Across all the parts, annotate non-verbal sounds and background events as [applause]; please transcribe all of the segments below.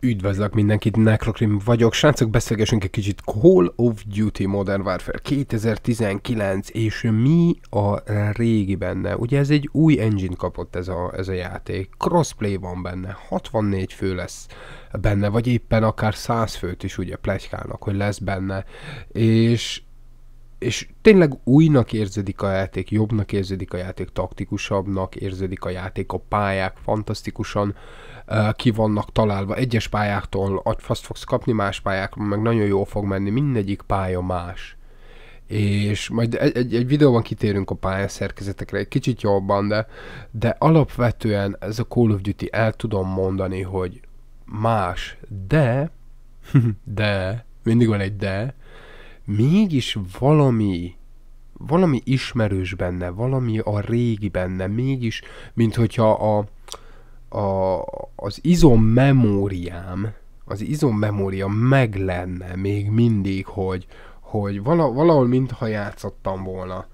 Üdvözlök mindenkit, Necrocrim vagyok. Srácok, beszélgessünk egy kicsit Call of Duty Modern Warfare 2019, és mi a régi benne? Ugye ez egy új engine kapott ez a, ez a játék. Crossplay van benne, 64 fő lesz benne, vagy éppen akár 100 főt is ugye plegykálnak, hogy lesz benne. És és tényleg újnak érződik a játék, jobbnak érződik a játék, taktikusabbnak érződik a játék, a pályák fantasztikusan uh, ki vannak találva. Egyes pályáktól azt fogsz kapni, más pályákról meg nagyon jól fog menni, mindegyik pálya más. És majd egy, egy, egy videóban kitérünk a pályaszerkezetekre egy kicsit jobban, de, de alapvetően ez a Call of Duty el tudom mondani, hogy más, de, [laughs] de, mindig van egy de, mégis valami, valami ismerős benne, valami a régi benne, mégis, mint hogyha a, a, az izom memóriám, az izom memória meg lenne még mindig, hogy, hogy vala, valahol mintha játszottam volna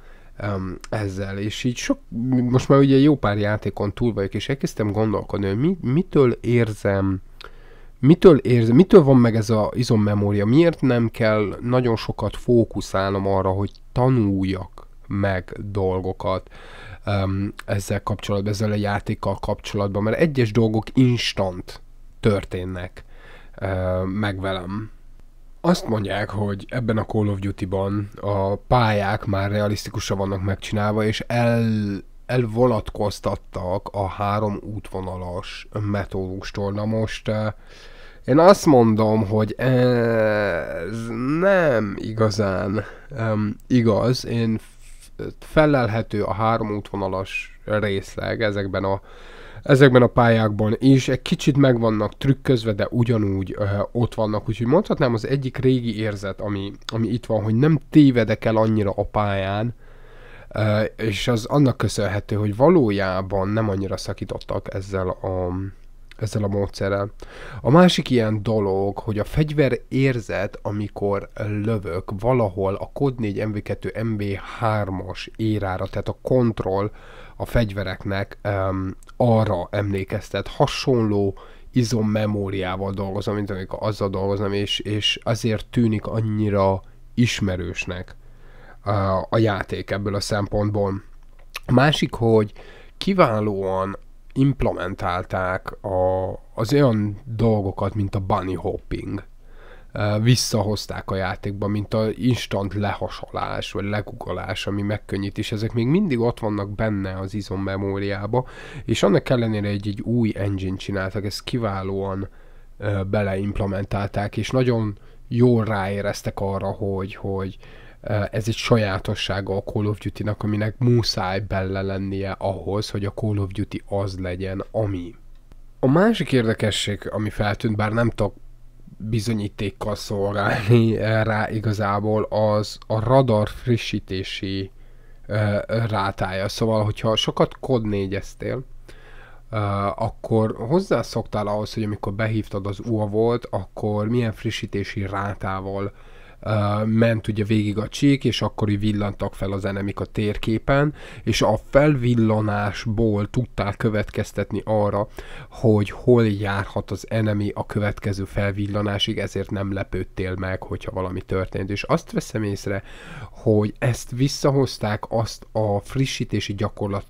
um, ezzel, és így sok, most már ugye jó pár játékon túl vagyok, és elkezdtem gondolkodni, hogy mi, mitől érzem mitől, érz, mitől van meg ez a izommemória? Miért nem kell nagyon sokat fókuszálnom arra, hogy tanuljak meg dolgokat um, ezzel kapcsolatban, ezzel a játékkal kapcsolatban? Mert egyes dolgok instant történnek uh, meg velem. Azt mondják, hogy ebben a Call of Duty-ban a pályák már realisztikusan vannak megcsinálva, és el, elvonatkoztattak a három útvonalas metódustól. Na most uh, én azt mondom, hogy ez nem igazán um, igaz. Én felelhető a három útvonalas részleg ezekben a ezekben a pályákban is. Egy kicsit meg vannak trükközve, de ugyanúgy uh, ott vannak. Úgyhogy mondhatnám az egyik régi érzet, ami, ami itt van, hogy nem tévedek el annyira a pályán, Uh, és az annak köszönhető, hogy valójában nem annyira szakítottak ezzel a ezzel a módszerrel. A másik ilyen dolog, hogy a fegyver érzet, amikor lövök valahol a COD 4 MV2 MV3-os érára, tehát a kontroll a fegyvereknek um, arra emlékeztet, hasonló izommemóriával dolgozom, mint amikor azzal dolgozom, és, és azért tűnik annyira ismerősnek a, a játék ebből a szempontból. A másik, hogy kiválóan implementálták a, az olyan dolgokat, mint a bunny hopping visszahozták a játékba, mint a instant lehasalás, vagy legugolás, ami megkönnyítés. Ezek még mindig ott vannak benne az izom memóriába, és annak ellenére egy, egy új engine csináltak, ezt kiválóan beleimplementálták, és nagyon jól ráéreztek arra, hogy, hogy, Eh, ez egy sajátossága a Call of Duty-nak, aminek muszáj bele lennie ahhoz, hogy a Call of Duty az legyen, ami. A másik érdekesség, ami feltűnt, bár nem tudok bizonyítékkal szolgálni eh, rá igazából, az a radar frissítési eh, rátája. Szóval, hogyha sokat kod négyeztél, akkor hozzászoktál ahhoz, hogy amikor behívtad az UA volt, akkor milyen frissítési rátával uh, uh, ment ugye végig a csík, és akkor így villantak fel az enemik a térképen, és a felvillanásból tudtál következtetni arra, hogy hol járhat az enemi a következő felvillanásig, ezért nem lepődtél meg, hogyha valami történt. És azt veszem észre, hogy ezt visszahozták azt a frissítési gyakorlat,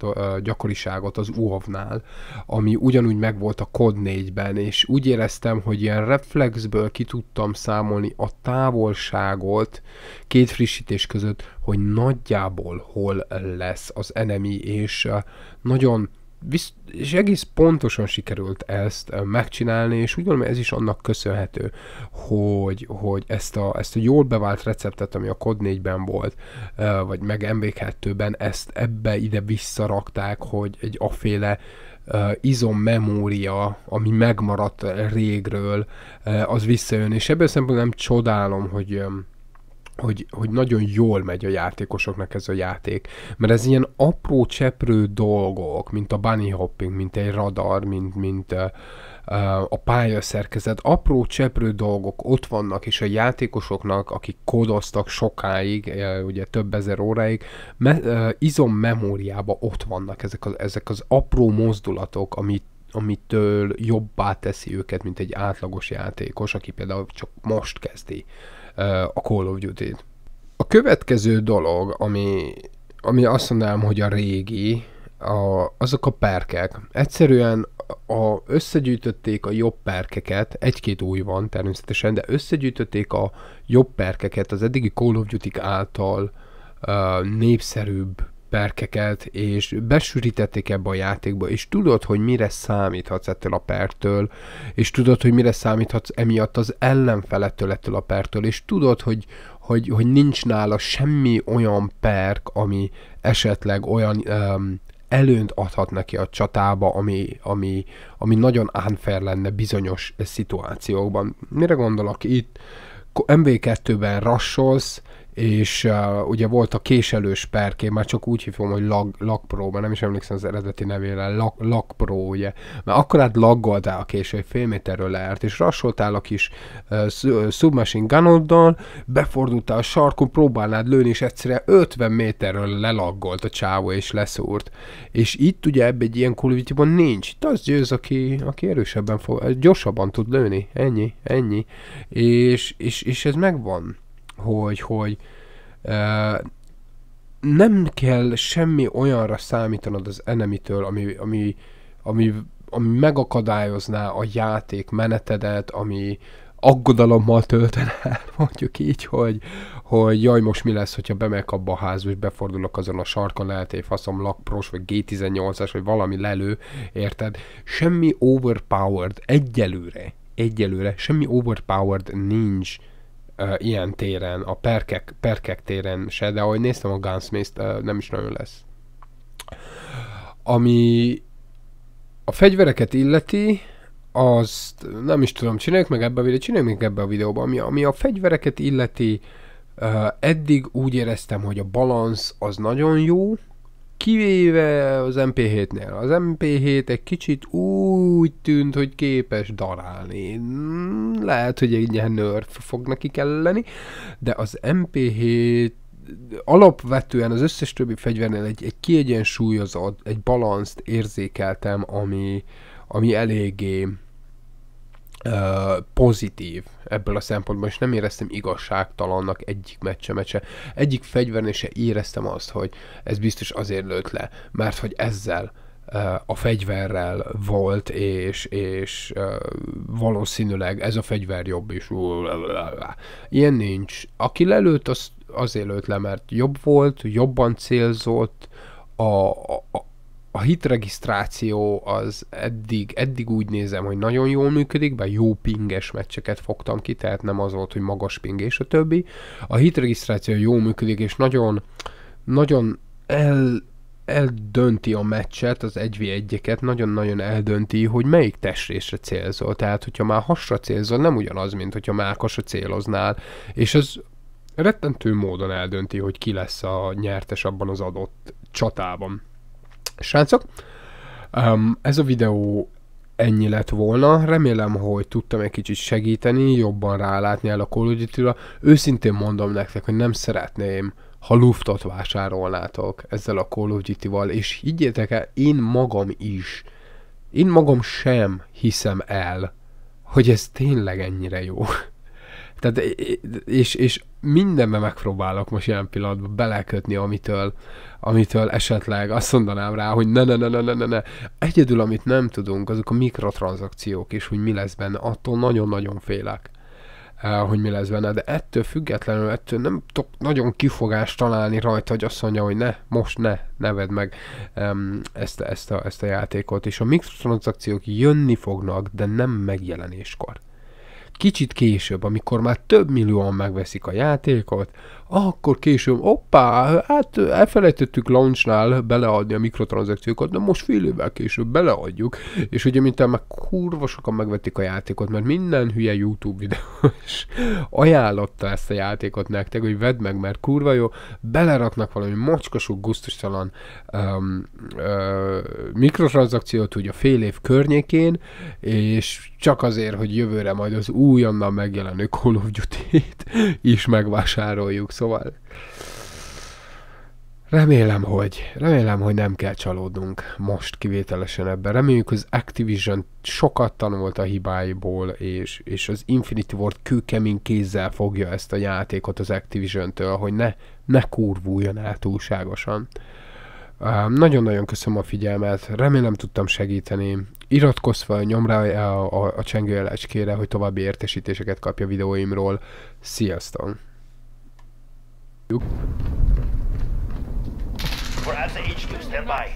gyakoriságot az UAV-nál, ami ugyanúgy megvolt a COD 4-ben, és úgy éreztem, hogy ilyen reflexből ki tudtam számolni a távolság átvágolt két frissítés között, hogy nagyjából hol lesz az enemi, és eh, nagyon Visz, és egész pontosan sikerült ezt eh, megcsinálni, és úgy gondolom ez is annak köszönhető, hogy, hogy ezt, a, ezt a jól bevált receptet, ami a COD 4-ben volt, eh, vagy meg MV2-ben, ezt ebbe ide visszarakták, hogy egy aféle izommemória, ami megmaradt régről, az visszajön. És ebből szempontból nem csodálom, hogy hogy, hogy nagyon jól megy a játékosoknak ez a játék, mert ez ilyen apró cseprő dolgok, mint a bunny hopping, mint egy radar, mint, mint uh, a pályaszerkezet, apró cseprő dolgok ott vannak, és a játékosoknak, akik kodoztak sokáig, ugye több ezer óráig, me, izom memóriába ott vannak ezek az, ezek az apró mozdulatok, amit amitől jobbá teszi őket, mint egy átlagos játékos, aki például csak most kezdi a Call of Duty-t. A következő dolog, ami, ami azt mondanám, hogy a régi, a, azok a perkek. Egyszerűen a, összegyűjtötték a jobb perkeket, egy-két új van természetesen, de összegyűjtötték a jobb perkeket az eddigi Call of Duty által uh, népszerűbb perkeket, és besűrítették ebbe a játékba, és tudod, hogy mire számíthatsz ettől a pertől, és tudod, hogy mire számíthatsz emiatt az ellenfelettől ettől a pertől, és tudod, hogy, hogy, hogy nincs nála semmi olyan perk, ami esetleg olyan um, előnt adhat neki a csatába, ami, ami, ami nagyon unfair lenne bizonyos szituációkban. Mire gondolok itt? MV2-ben rassolsz, és uh, ugye volt a késelős perké, már csak úgy hívom, hogy lag, lagpró, mert nem is emlékszem az eredeti nevére, lag, lagpró, ugye. Mert akkor át laggoltál a késő, egy fél méterről leert, és rassoltál a kis uh, uh, submachine gunoddal, befordultál a sarkon, próbálnád lőni, és egyszerűen 50 méterről lelaggolt a csávó, és leszúrt. És itt ugye ebbe egy ilyen kulvitiban nincs. Itt az győz, aki, aki erősebben fog, gyorsabban tud lőni. Ennyi, ennyi. És, és, és ez megvan hogy, hogy uh, nem kell semmi olyanra számítanod az enemitől, ami, ami, ami, ami megakadályozná a játék menetedet, ami aggodalommal töltene el, [laughs] mondjuk így, hogy, hogy jaj, most mi lesz, hogyha bemegyek abba a házba, és befordulok azon a sarkon, lehet egy faszom lakpros, vagy G18-as, vagy valami lelő, érted? Semmi overpowered, egyelőre, egyelőre, semmi overpowered nincs uh, ilyen téren, a perkek, perkek téren se, de ahogy néztem a Gunsmith-t, nem is nagyon lesz. Ami a fegyvereket illeti, azt nem is tudom, csináljuk meg ebbe a videóban, csináljuk meg ebbe a videóban, ami, ami a fegyvereket illeti, eddig úgy éreztem, hogy a balansz az nagyon jó, Kivéve az MP7-nél. Az MP7 egy kicsit úgy tűnt, hogy képes darálni. Lehet, hogy egy ilyen nerf fog neki kelleni, de az MP7 alapvetően az összes többi fegyvernél egy, egy kiegyensúlyozott, egy balanszt érzékeltem, ami, ami eléggé uh, pozitív ebből a szempontból, és nem éreztem igazságtalannak egyik meccse, meccse. Egyik fegyvernél se éreztem azt, hogy ez biztos azért lőtt le, mert hogy ezzel a fegyverrel volt, és, és valószínűleg ez a fegyver jobb is. Ilyen nincs. Aki lelőtt, az azért lőtt le, mert jobb volt, jobban célzott, a, a, a hitregisztráció az eddig, eddig úgy nézem, hogy nagyon jól működik, bár jó pinges meccseket fogtam ki, tehát nem az volt, hogy magas ping és a többi. A hitregisztráció jól működik, és nagyon, nagyon el, eldönti a meccset, az 1v1-eket, nagyon-nagyon eldönti, hogy melyik testrésre célzol. Tehát, hogyha már hasra célzol, nem ugyanaz, mint hogyha melkasra céloznál, és az rettentő módon eldönti, hogy ki lesz a nyertes abban az adott csatában. Srácok, um, ez a videó ennyi lett volna. Remélem, hogy tudtam egy kicsit segíteni, jobban rálátni el a Call Őszintén mondom nektek, hogy nem szeretném, ha luftot vásárolnátok ezzel a Call of Duty-val, és higgyétek el, én magam is, én magam sem hiszem el, hogy ez tényleg ennyire jó. Tehát, és, és mindenbe megpróbálok most ilyen pillanatban belekötni, amitől, amitől esetleg azt mondanám rá, hogy ne, ne, ne, ne, ne, ne, ne. Egyedül, amit nem tudunk, azok a mikrotranszakciók és hogy mi lesz benne, attól nagyon-nagyon félek eh, hogy mi lesz benne, de ettől függetlenül, ettől nem tudok nagyon kifogást találni rajta, hogy azt mondja, hogy ne, most ne, ne vedd meg ezt, ezt, a, ezt a játékot, és a mikrotranszakciók jönni fognak, de nem megjelenéskor. Kicsit később, amikor már több millióan megveszik a játékot, akkor később, oppá, hát elfelejtettük launchnál beleadni a mikrotranszakciókat, de most fél évvel később beleadjuk, és ugye mintha meg kurva sokan megvették a játékot, mert minden hülye YouTube videós ajánlotta ezt a játékot nektek, hogy vedd meg, mert kurva jó, beleraknak valami macskasú, guztustalan um, uh, mikrotranszakciót ugye fél év környékén, és csak azért, hogy jövőre majd az újonnan megjelenő Call of Duty-t is megvásároljuk. Szóval remélem, hogy, remélem, hogy nem kell csalódnunk most kivételesen ebben. Reméljük, az Activision sokat tanult a hibáiból, és, és az Infinity Ward kőkemény kézzel fogja ezt a játékot az Activision-től, hogy ne, ne kurvuljon el túlságosan. Nagyon-nagyon köszönöm a figyelmet, remélem tudtam segíteni. Iratkozz fel, nyomd rá a, a, a csengőjelecskére, hogy további értesítéseket kapja videóimról. Sziasztok! We're at the HQ. Stand by.